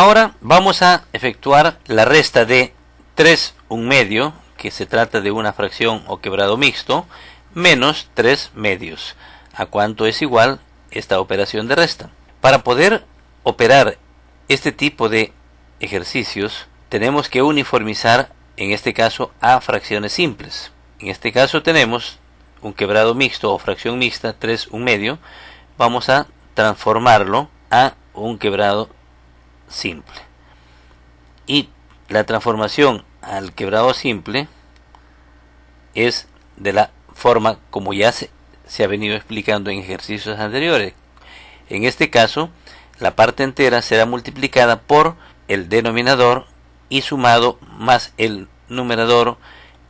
Ahora vamos a efectuar la resta de 3 un medio, que se trata de una fracción o quebrado mixto, menos 3 medios, a cuánto es igual esta operación de resta. Para poder operar este tipo de ejercicios, tenemos que uniformizar, en este caso, a fracciones simples. En este caso tenemos un quebrado mixto o fracción mixta, 3 un medio, vamos a transformarlo a un quebrado simple. Y la transformación al quebrado simple es de la forma como ya se, ha venido explicando en ejercicios anteriores. En este caso, la parte entera será multiplicada por el denominador y sumado más el numerador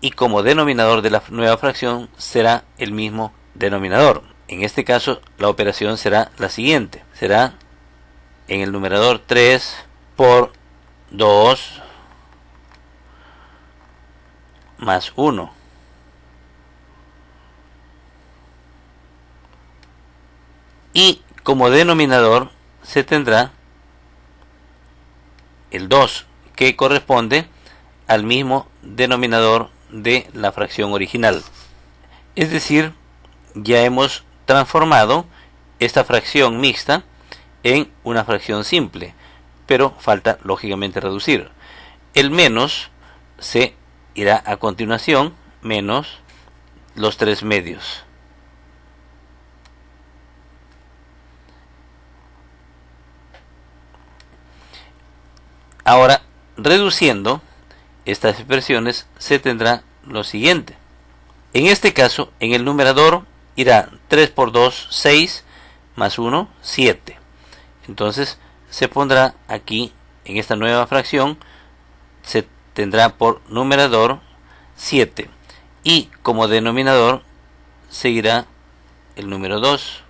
y como denominador de la nueva fracción será el mismo denominador. En este caso la operación será la siguiente, será en el numerador 3 por 2 más 1. Y como denominador se tendrá el 2 que corresponde al mismo denominador de la fracción original. Es decir, ya hemos transformado esta fracción mixta en una fracción simple, pero falta lógicamente reducir. El menos se irá a continuación menos los tres medios. Ahora, reduciendo estas expresiones, se tendrá lo siguiente. En este caso, en el numerador irá 3 por 2, 6, más 1, 7. Entonces se pondrá aquí en esta nueva fracción, se tendrá por numerador 7 y como denominador seguirá el número 2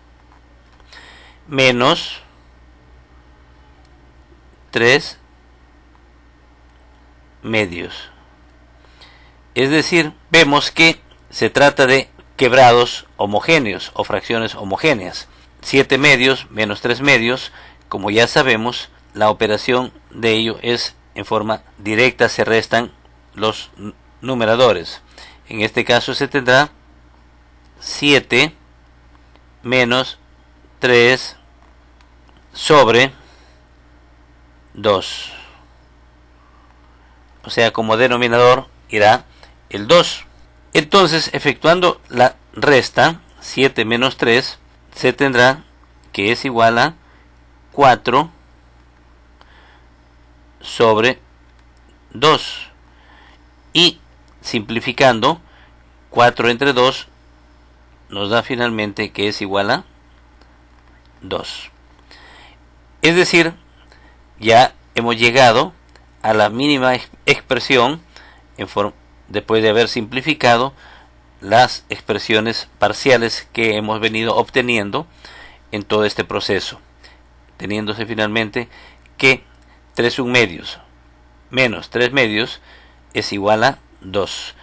menos 3 medios. Es decir, vemos que se trata de quebrados homogéneos o fracciones homogéneas. 7 medios menos 3 medios, como ya sabemos, la operación de ello es en forma directa, se restan los numeradores. En este caso se tendrá 7 menos 3 sobre 2. O sea, como denominador irá el 2. Entonces, efectuando la resta, 7 menos 3, se tendrá que es igual a 4 sobre 2. Y simplificando, 4 entre 2 nos da finalmente que es igual a 2. Es decir, ya hemos llegado a la mínima expresión después de haber simplificado las expresiones parciales que hemos venido obteniendo en todo este proceso, teniéndose finalmente que 3 medios menos 3 medios es igual a 2.